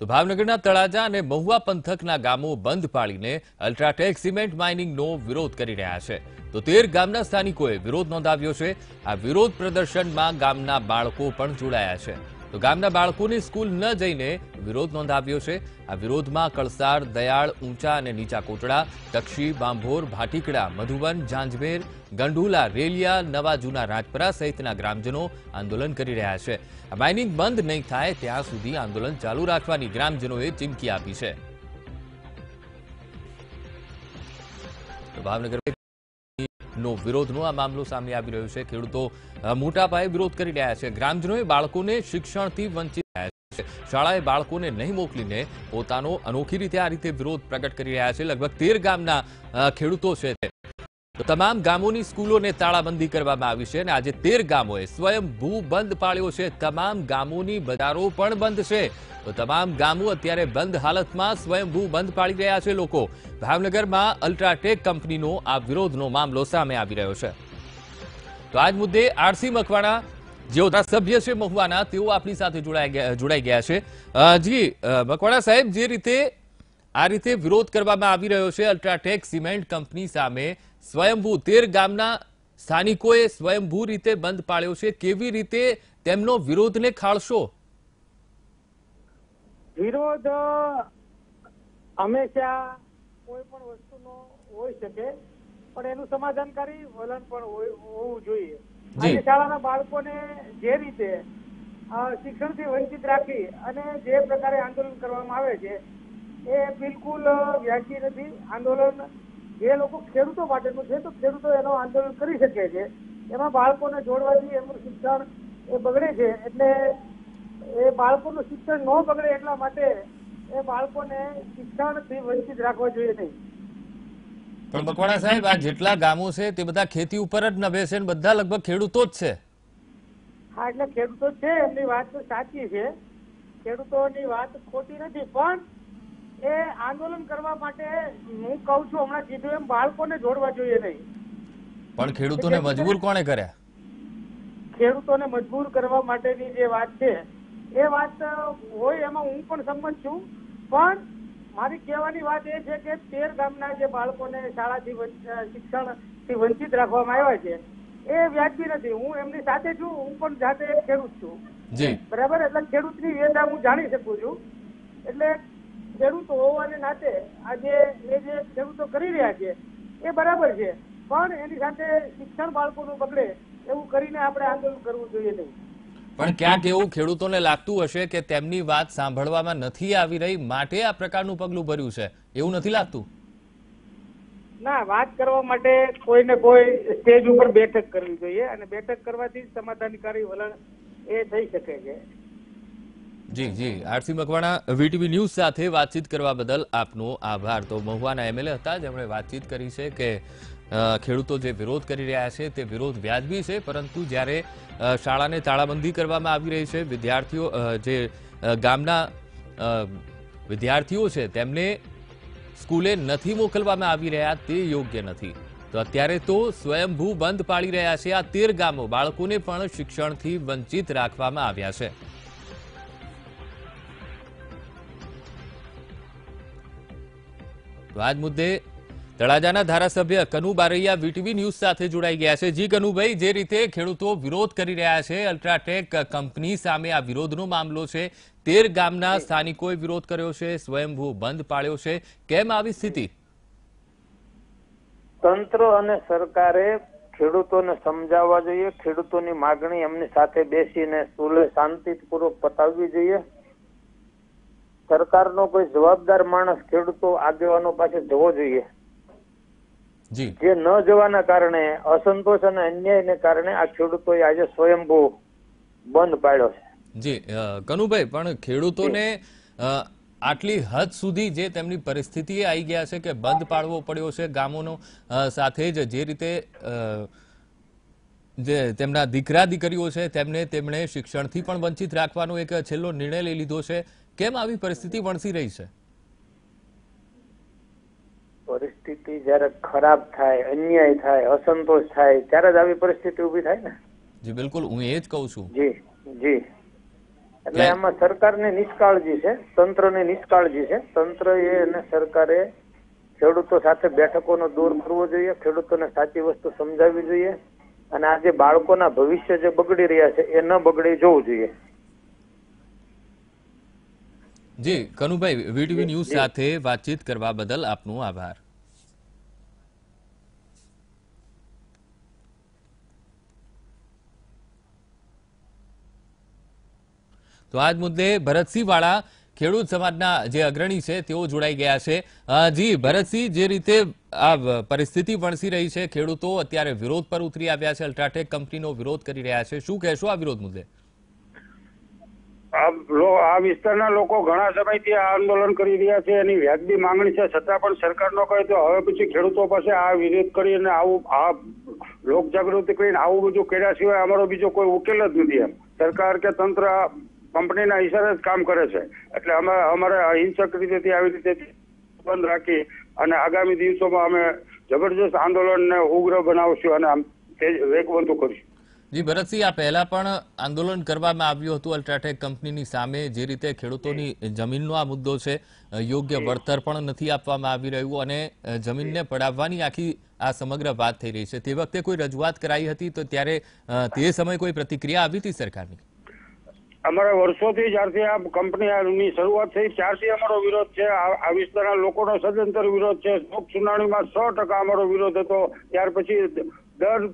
તો ભાવનગરના તળાજા અને મહુવા પંથકના ગામો બંધ પાળીને અલ્ટ્રાટેક સિમેન્ટ માઇનિંગનો વિરોધ કરી રહ્યા છે તો તેર ગામના સ્થાનિકોએ વિરોધ નોંધાવ્યો છે આ વિરોધ પ્રદર્શનમાં ગામના બાળકો પણ જોડાયા છે તો ગામના બાળકોની સ્કૂલ ન જઈને વિરોધ નોંધાવ્યો છે આ વિરોધમાં કળસાર દયાળ ઊંચા અને નીચા કોટડા તક્ષી બાંભોર ભાટીકડા મધુવન ઝાંઝમેર ગંઢુલા રેલિયા નવા જૂના રાજપરા સહિતના ગ્રામજનો આંદોલન કરી રહ્યા છે માઇનિંગ બંધ નહીં થાય ત્યાં સુધી આંદોલન ચાલુ રાખવાની ગ્રામજનોએ ચીમકી આપી છે ભાવનગર નો વિરોધનો આ મામલો સામે આવી રહ્યો છે ખેડૂતો મોટા પાયે વિરોધ કરી રહ્યા છે ગ્રામજનોએ બાળકોને શિક્ષણથી વંચિત રહ્યા છે શાળાએ બાળકોને નહીં મોકલીને પોતાનો અનોખી રીતે આ રીતે વિરોધ પ્રગટ કરી રહ્યા છે લગભગ તેર ગામના ખેડૂતો છે તો તમામ ગામોની સ્કૂલોને તાળાબંધી કરવામાં આવી છે અને આજે તેર ગામોએ સ્વયંભૂ બંધ પાળ્યો છે તમામ ગામોની બજારો પણ બંધ છે તો તમામ ગામો અત્યારે બંધ હાલતમાં સ્વયંભૂ બંધ પાળી રહ્યા છે લોકો ભાવનગરમાં અલ્ટ્રાટેક કંપનીનો આ વિરોધનો મામલો સામે આવી રહ્યો છે તો આજ મુદ્દે આરસી મકવાણા જેઓ સભ્ય છે મહુવાના તેઓ આપણી સાથે જોડાઈ ગયા છે જી મકવાણા સાહેબ જે રીતે આ રીતે વિરોધ કરવામાં આવી રહ્યો છે અલ્ટ્રાટેક સિમેન્ટ કંપની સામે સ્વયંભૂ તેર ગામના સ્થાનિકોએ સ્વયંભૂ રીતે બંધ પાળ્યો છે કેવી રીતે તેમનો વિરોધને ખાળશો વિરોધ હંમેશા કોઈ પણ વસ્તુનો હોઈ શકે પણ એનું સમાધાનકારી વલણ પણ હોવું જોઈએ અને શાળાના બાળકોને જે રીતે શિક્ષણથી વંચિત રાખી અને જે પ્રકારે આંદોલન કરવામાં આવે છે એ બિલકુલ વ્યાજી નથી આંદોલન જે લોકો ખેડૂતો માટેનું છે તો ખેડૂતો એનો આંદોલન કરી શકે છે એમાં બાળકોને જોડવાથી એમનું શિક્ષણ એ બગડે છે એટલે એ બાળકોનું શિક્ષણ ન બગડે એટલા માટે એ બાળકોને શિક્ષણથી વંચિત રાખવા જોઈએ નહીં પણ મકવાણા સાહેબ આ જેટલા ગામો છે તે બધા ખેતી ઉપર જ નભે છે બધા લગભગ ખેડૂતો જ છે હા એટલે ખેડૂતો છે એમની વાત સાચી છે ખેડૂતોની વાત ખોટી નથી પણ એ આંદોલન કરવા માટે હું કહું છું હમણાં કીધું એમ બાળકોને જોડવા જોઈએ નહીં પણ ખેડૂતોને મજબૂર કોણે કર્યા ખેડૂતોને મજબૂર કરવા માટેની જે વાત છે એ વાત હોય એમાં હું પણ સંમત છું પણ મારી કહેવાની વાત એ છે કે તેર ગામના જે બાળકોને શાળાથી થી વંચિત રાખવામાં આવ્યા છે એ વ્યાજબી નથી હું એમની સાથે છું હું પણ જાતે ખેડૂત છું બરાબર એટલે ખેડૂતની વેદા હું જાણી શકું છું એટલે ખેડૂતો હોવાને નાતે આજે એ જે ખેડૂતો કરી રહ્યા છે એ બરાબર છે પણ એની સાથે શિક્ષણ બાળકોનું બગડે એવું કરીને આપણે આંદોલન કરવું જોઈએ નહીં પણ ક્યાંક એવું ખેડૂતોને લાગતું હશે કે તેમની વાત સાંભળવામાં નથી આવી રહી માટે આ પ્રકારનું પગલું ભર્યું છે એવું નથી લાગતું ના વાત કરવા માટે કોઈ ને કોઈ સ્ટેજ ઉપર બેઠક કરવી જોઈએ અને બેઠક કરવાથી સમાધાનકારી વલણ એ થઈ શકે છે जी जी आरसी मगवाना वीटीवी न्यूज़ સાથે વાતચીત કરવા બદલ આપનો આભાર તો મહવાના એમએલએ હતા જ તેમણે વાતચીત કરી છે કે ખેલુતો જે વિરોધ કરી રહ્યા છે તે વિરોધ વ્યાધવી છે પરંતુ જ્યારે શાળાને તાળાબંધી કરવામાં આવી રહી છે વિદ્યાર્થીઓ જે ગામના વિદ્યાર્થીઓ છે તેમણે સ્કૂલે નથી મોકલવામાં આવી રહ્યા તે યોગ્ય નથી તો અત્યારે તો સ્વયં ભૂ બંધ પાડી રહ્યા છે આ તે ગામો બાળકોને પણ શિક્ષણથી વંચિત રાખવામાં આવ્યા છે તો આ મુદ્દે તળાજાના ધારાસભ્ય કનુ બારૈયા વીટીવી ન્યૂઝ સાથે જોડાઈ ગયા છે જી કનુભાઈ જે રીતે ખેડૂતો વિરોધ કરી રહ્યા છે અલ્ટ્રાટેક કંપની સામે આ વિરોધનો મામલો છે તેર ગામના સ્થાનિકોએ વિરોધ કર્યો છે સ્વયંભૂ બંધ પાળ્યો છે કેમ આવી સ્થિતિ તંત્ર અને સરકારે ખેડૂતોને સમજાવવા જોઈએ ખેડૂતોની માગણી એમની સાથે બેસીને સુલે શાંતિપૂર્વક પતાવવી જોઈએ સરકારનો કોઈ જવાબદાર માણસ ખેડૂતો આગેવાનો પાસે જવો જોઈએ જે ન જવાના કારણે અસંતોષ અને અન્યાયને કારણે આ ખેડૂતો આજે સ્વયંભૂ બંધ પાડ્યો છે જી કનુભાઈ પણ ખેડૂતોને આટલી હદ સુધી જે તેમની પરિસ્થિતિએ આવી ગયા છે કે બંધ પાડવો પડ્યો છે ગામોનો સાથે જ જે રીતે જે તેમના દીકરા દીકરીઓ છે તેમને તેમણે શિક્ષણથી પણ વંચિત રાખવાનો એક છેલ્લો નિર્ણય લઈ લીધો છે કેમ આવી પરિસ્થિતિ વણસી રહી છે પરિસ્થિતિ જ્યારે ખરાબ થાય અન્યાય થાય અસંતોષ થાય ત્યારે જ આવી પરિસ્થિતિ ઊભી થાય ને જી બિલકુલ હું એ જ કહું છું જી જી એટલે આમાં સરકારની નિષ્કાળજી છે તંત્રની નિષ્કાળજી છે તંત્ર એ અને સરકારે ખેડૂતો સાથે બેઠકોનો દૂર કરવો જોઈએ ખેડૂતોને સાચી વસ્તુ સમજાવવી જોઈએ અને આજે બાળકોના ભવિષ્ય જે બગડી રહ્યા છે એ ન બગડી જવું જોઈએ જી કનુભાઈ વીટીવી ન્યૂઝ સાથે વાતચીત કરવા બદલ આપનો આભાર તો આજ મુદ્દે ભરતસિંહ વાળા ખેડૂત સમાજના જે અગ્રણી છે તેઓ જોડાઈ ગયા છે જી ભરતસિંહ જે રીતે આ પરિસ્થિતિ વણસી રહી છે ખેડૂતો અત્યારે વિરોધ પર ઉતરી આવ્યા છે અલ્ટ્રાટેક કંપનીનો વિરોધ કરી રહ્યા છે શું કહેશો આ વિરોધ મુદ્દે આ વિસ્તારના લોકો ઘણા સમયથી આ આંદોલન કરી રહ્યા છે એની વ્યાજબી માંગણી છે છતાં પણ સરકાર ન કહે તો હવે પછી ખેડૂતો પાસે આ વિરોધ કરીને આવું આ લોક જાગૃતિ કરીને આવું બધું કર્યા સિવાય અમારો બીજો કોઈ ઉકેલ જ નથી એમ સરકાર કે તંત્ર કંપનીના ઈશારે જ કામ કરે છે એટલે અમે અમારે અહિંસક રીતેથી આવી રીતે બંધ રાખી અને આગામી દિવસોમાં અમે જબરજસ્ત આંદોલનને ઉગ્ર બનાવશું અને આમ વેગવંતું કરીશું જી ભરતસિંહ આ પહેલા પણ આંદોલન કરવામાં આવ્યું હતું અલ્ટ્રાટેક કંપનીની સામે જે રીતે ખેડૂતોની જમીનનો આ મુદ્દો છે યોગ્ય વળતર પણ નથી આપવામાં આવી રહ્યું અને જમીનને પડાવવાની આખી આ સમગ્ર વાત થઈ રહી છે તે વખતે કોઈ રજૂઆત કરાઈ હતી તો ત્યારે તે સમયે કોઈ પ્રતિક્રિયા આવી હતી સરકારની અમારા વર્ષોથી જ્યારથી આ કંપની શરૂઆત થઈ ત્યારથી અમારો વિરોધ છે આ વિસ્તારના લોકોનો સદંતર વિરોધ છે સુનાવણીમાં સો ટકા અમારો વિરોધ હતો ત્યાર પછી દર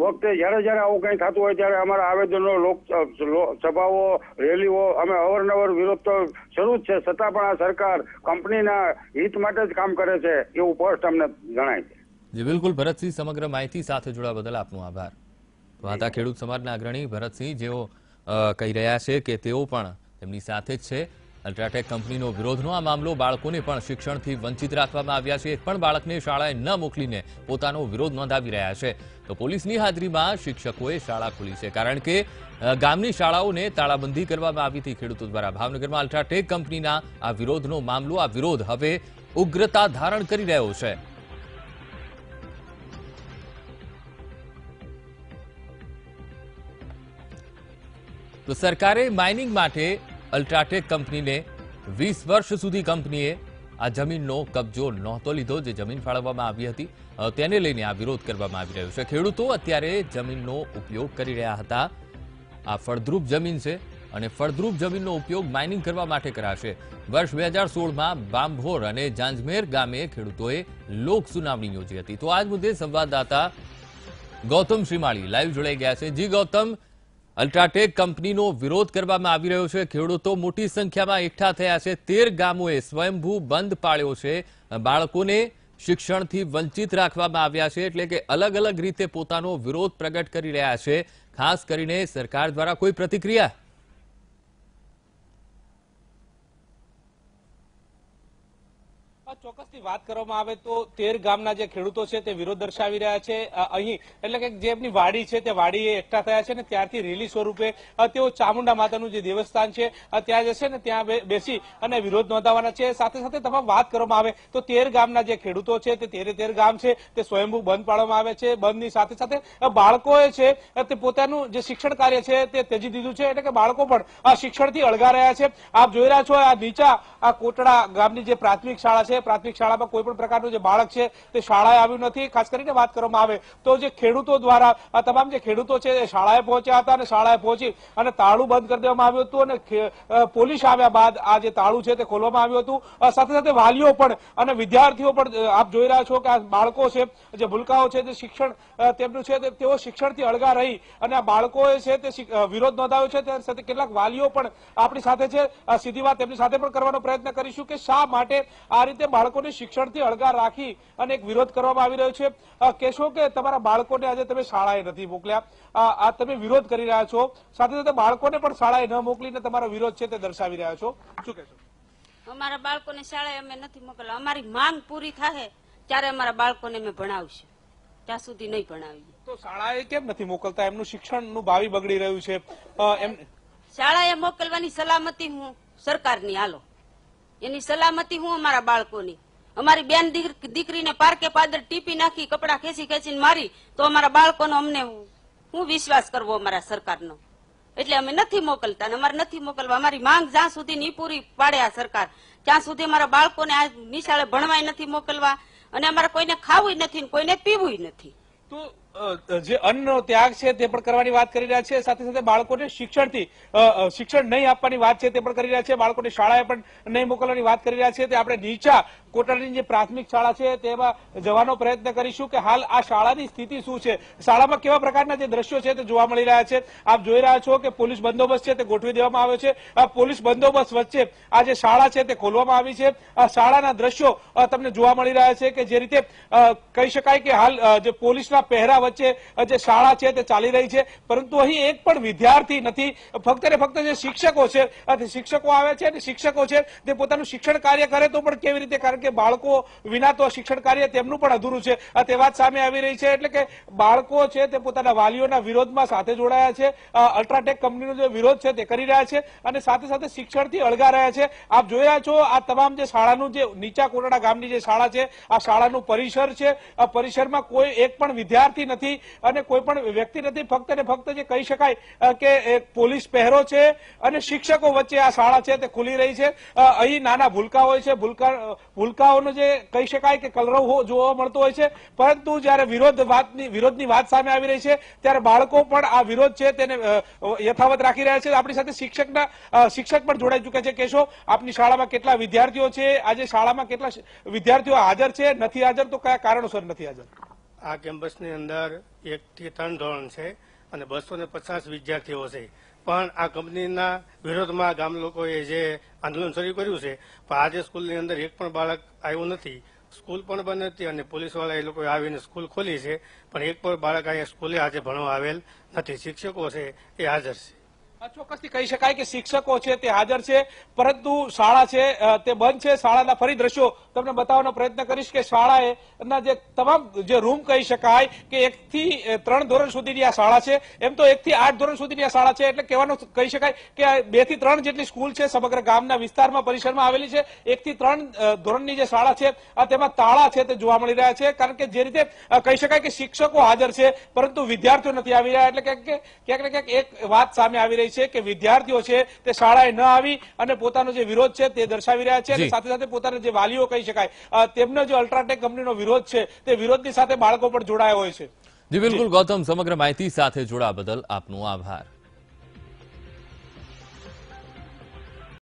વખતે જ્યારે જ્યારે આવું કંઈ થતું હોય ત્યારે અમારા આવેદનો લોક સભાઓ રેલીઓ અમે અવારનવાર વિરોધ તો શરૂ જ છે છતાં પણ આ સરકાર કંપનીના હિત માટે જ કામ કરે છે એવું સ્પષ્ટ અમને જણાય છે જી બિલકુલ ભરતસિંહ સમગ્ર માહિતી સાથે જોડા બદલ આપનો આભાર વાંધા ખેડૂત સમાજના અગ્રણી ભરતસિંહ જેઓ કહી રહ્યા છે કે તેઓ પણ તેમની સાથે જ છે અલ્ટ્રાટેક કંપનીનો વિરોધનો આ મામલો બાળકોને પણ શિક્ષણથી વંચિત રાખવામાં આવ્યા છે એક પણ બાળકને શાળાએ ન મોકલીને પોતાનો વિરોધ નોંધાવી રહ્યા છે તો પોલીસની હાજરીમાં શિક્ષકોએ શાળા ખોલી છે કારણ કે ગામની શાળાઓને તાળાબંધી કરવામાં આવી હતી ખેડૂતો દ્વારા ભાવનગરમાં અલ્ટ્રાટેક કંપનીના આ વિરોધનો મામલો આ વિરોધ હવે ઉગ્રતા ધારણ કરી રહ્યો છે તો સરકારે માઇનિંગ માટે અલ્ટ્રાટેક કંપનીને વીસ વર્ષ સુધી કંપનીએ આ જમીનનો કબજો નહોતો લીધો જે જમીન ફાળવવામાં આવી હતી તેને લઈને આ વિરોધ કરવામાં આવી રહ્યો છે ખેડૂતો અત્યારે જમીનનો ઉપયોગ કરી રહ્યા હતા આ ફળદ્રુપ જમીન છે અને ફળદ્રુપ જમીનનો ઉપયોગ માઇનિંગ કરવા માટે કરાશે વર્ષ બે હજાર સોળમાં બાંભોર અને જાંજમેર ગામે ખેડૂતોએ લોક સુનાવણી યોજી હતી તો આજ મુદ્દે સંવાદદાતા ગૌતમ શ્રીમાળી લાઈવ જોડાઈ ગયા છે જી ગૌતમ અલ્ટ્રાટેક કંપનીનો વિરોધ કરવામાં આવી રહ્યો છે ખેડૂતો મોટી સંખ્યામાં એકઠા થયા છે તેર ગામોએ સ્વયંભૂ બંધ પાળ્યો છે બાળકોને શિક્ષણથી વંચિત રાખવામાં આવ્યા છે એટલે કે અલગ અલગ રીતે પોતાનો વિરોધ પ્રગટ કરી રહ્યા છે ખાસ કરીને સરકાર દ્વારા કોઈ પ્રતિક્રિયા ચોક્કસથી વાત કરવામાં આવે તો તેર ગામના જે ખેડૂતો છે તે વિરોધ દર્શાવી રહ્યા છે અહીં એટલે કે જે એમની વાડી છે તે વાડી એકઠા થયા છે ને ત્યારથી રેલી સ્વરૂપે તેઓ ચામુંડા માતાનું જે દેવસ્થાન છે ત્યાં જશે ને ત્યાં બેસી અને વિરોધ નોંધાવાના છે સાથે સાથે તમામ વાત કરવામાં આવે તો તેર ગામના જે ખેડૂતો છે તે તેરે તેર ગામ છે તે સ્વયંભૂ બંધ પાડવામાં આવે છે બંધની સાથે સાથે બાળકોએ છે તે પોતાનું જે શિક્ષણ કાર્ય છે તે ત્યજી દીધું છે એટલે કે બાળકો પણ આ શિક્ષણથી અળગા રહ્યા છે આપ જોઈ રહ્યા છો આ નીચા આ કોટડા ગામની જે પ્રાથમિક શાળા છે પ્રાથમિક શાળામાં કોઈ પણ પ્રકારનું જે બાળક છે તે શાળાએ આવ્યું નથી ખાસ કરીને વાત કરવામાં આવે તો જે ખેડૂતો દ્વારા તમામ જે ખેડૂતો છે તે શાળાએ પહોંચ્યા હતા અને શાળાએ પહોંચી અને તાળું બંધ કરી દેવામાં આવ્યું હતું અને પોલીસ આવ્યા બાદ આ જે તાળું છે તે ખોલવામાં આવ્યું હતું સાથે સાથે વાલીઓ પણ અને વિદ્યાર્થીઓ પણ આપ જોઈ રહ્યા છો કે આ બાળકો છે જે ભૂલકાઓ છે જે શિક્ષણ તેમનું છે તેઓ શિક્ષણથી અળગા રહી અને આ બાળકોએ છે તે વિરોધ નોંધાવ્યો છે તેની સાથે કેટલાક વાલીઓ પણ આપણી સાથે છે સીધી વાત તેમની સાથે પણ કરવાનો પ્રયત્ન કરીશું કે શા માટે આ રીતે બાળકોને શિક્ષણથી અળગા રાખી અને એક વિરોધ કરવામાં આવી રહ્યો છે કહેશો કે તમારા બાળકોને આજે તમે શાળાએ નથી મોકલ્યા આ તમે વિરોધ કરી રહ્યા છો સાથે સાથે બાળકોને પણ શાળાએ ન મોકલીને તમારો વિરોધ છે તે દર્શાવી રહ્યા છો શું કહેશો અમારા બાળકોને શાળાએ અમે નથી મોકલ્યા અમારી માંગ પૂરી થાય ત્યારે અમારા બાળકોને અમે ભણાવશું ત્યાં સુધી નહીં ભણાવીએ તો શાળાએ કેમ નથી મોકલતા એમનું શિક્ષણનું ભાવિ બગડી રહ્યું છે શાળાએ મોકલવાની સલામતી હું સરકારની હાલો એની સલામતી હું અમારા બાળકોની અમારી બેન દીકરીને પારકે પાદર ટીપી નાખી કપડા ખેંચી ખેંચીને મારી તો અમારા બાળકોનો અમને હું વિશ્વાસ કરવો અમારા સરકારનો એટલે અમે નથી મોકલતા અને અમારે નથી મોકલવા અમારી માંગ જ્યાં સુધી ની પૂરી પાડે આ સરકાર ત્યાં સુધી અમારા બાળકોને આ નિશાળે ભણવાય નથી મોકલવા અને અમારે કોઈને ખાવું નથી કોઈને પીવું નથી તો જે અન્નનો ત્યાગ છે તે પણ કરવાની વાત કરી રહ્યા છે સાથે સાથે બાળકોને શિક્ષણથી શિક્ષણ નહીં આપવાની વાત છે તે પણ કરી રહ્યા છે બાળકોને શાળાએ પણ નહીં મોકલવાની વાત કરી રહ્યા છે તે આપણે નીચા કોટડીની જે પ્રાથમિક શાળા છે તેમાં જવાનો પ્રયત્ન કરીશું કે હાલ આ શાળાની સ્થિતિ શું છે શાળામાં કેવા પ્રકારના જે દ્રશ્યો છે તે જોવા મળી રહ્યા છે આપ જોઈ રહ્યા છો કે પોલીસ બંદોબસ્ત છે તે ગોઠવી દેવામાં આવ્યો છે આ પોલીસ બંદોબસ્ત વચ્ચે આ જે શાળા છે તે ખોલવામાં આવી છે આ શાળાના દ્રશ્યો તમને જોવા મળી રહ્યા છે કે જે રીતે કહી શકાય કે હાલ જે પોલીસના પહેરા વચ્ચે જે શાળા છે તે ચાલી રહી છે પરંતુ અહીં એક પણ વિદ્યાર્થી નથી ફક્ત ને ફક્ત જે શિક્ષકો છે શિક્ષકો આવે છે અને શિક્ષકો છે તે પોતાનું શિક્ષણ કાર્ય કરે તો પણ કેવી રીતે કે બાળકો વિના તો શિક્ષણ કાર્ય તેમનું પણ અધૂરું છે તે વાત સામે આવી રહી છે એટલે કે બાળકો છે તે પોતાના વાલીઓના વિરોધમાં સાથે જોડાયા છે અલ્ટ્રાટેક કંપનીનો જે વિરોધ છે તે કરી રહ્યા છે અને સાથે સાથે શિક્ષણથી અળગા રહ્યા છે આપ જોયા છો આ તમામ જે શાળાનું જે નીચા કોટડા ગામની જે શાળા છે આ શાળાનું પરિસર છે આ પરિસરમાં કોઈ એક પણ વિદ્યાર્થી નથી અને કોઈ પણ વ્યક્તિ નથી ફક્ત ને ફક્ત જે કહી શકાય કે પોલીસ પહેરો છે અને શિક્ષકો વચ્ચે આ શાળા છે તે ખુલી રહી છે અહીં નાના ભૂલકા હોય છે ભૂલકા ભૂલકાઓનો જે કહી શકાય કે કલરવ જોવા મળતો હોય છે પરંતુ જ્યારે વિરોધ વાતની વિરોધની વાત સામે આવી રહી છે ત્યારે બાળકો પણ આ વિરોધ છે તેને યથાવત રાખી રહ્યા છે આપણી સાથે શિક્ષકના શિક્ષક પણ જોડાઈ ચૂક્યા છે કેશો આપની શાળામાં કેટલા વિદ્યાર્થીઓ છે આજે શાળામાં કેટલા વિદ્યાર્થીઓ હાજર છે નથી હાજર તો કયા કારણોસર નથી હાજર આ કેમ્પસની અંદર એકથી ત્રણ ધોરણ છે અને બસો પચાસ વિદ્યાર્થીઓ છે પણ આ કંપનીના વિરોધમાં ગામ લોકોએ જે આંદોલન શરૂ કર્યું છે પણ આજે સ્કૂલની અંદર એક પણ બાળક આવ્યું નથી સ્કૂલ પણ બંધ હતી અને પોલીસવાળા એ લોકોએ આવીને સ્કૂલ ખોલી છે પણ એક પણ બાળક અહીંયા સ્કૂલે આજે ભણવા આવેલ નથી શિક્ષકો છે એ હાજર છે ચોક્કસથી કહી શકાય કે શિક્ષકો છે તે હાજર છે પરંતુ શાળા છે તે બંધ છે શાળાના ફરી દ્રશ્યો તમને બતાવવાનો પ્રયત્ન કરીશ કે શાળાએ ના જે તમામ જે રૂમ કહી શકાય કે એકથી ત્રણ ધોરણ સુધીની આ શાળા છે એમ તો એકથી આઠ ધોરણ સુધીની આ શાળા છે એટલે કહેવાનું કહી શકાય કે બે થી ત્રણ જેટલી સ્કૂલ છે સમગ્ર ગામના વિસ્તારમાં પરિસરમાં આવેલી છે એકથી ત્રણ ધોરણની જે શાળા છે તેમાં તાળા છે તે જોવા મળી રહ્યા છે કારણ કે જે રીતે કહી શકાય કે શિક્ષકો હાજર છે પરંતુ વિદ્યાર્થીઓ નથી આવી રહ્યા એટલે ક્યાંક ક્યાંક ને ક્યાંક એક વાત સામે આવી રહી છે છે કે વિદ્યાર્થીઓ છે તે શાળાએ ન આવી અને પોતાનો જે વિરોધ છે તે દર્શાવી રહ્યા છે સાથે સાથે પોતાના જે વાલીઓ કહી શકાય તેમનો જે અલ્ટ્રાટેક કંપનીનો વિરોધ છે તે વિરોધની સાથે બાળકો પણ જોડાયા હોય છે જી બિલકુલ ગૌતમ સમગ્ર માહિતી સાથે જોડા બદલ આપનો આભાર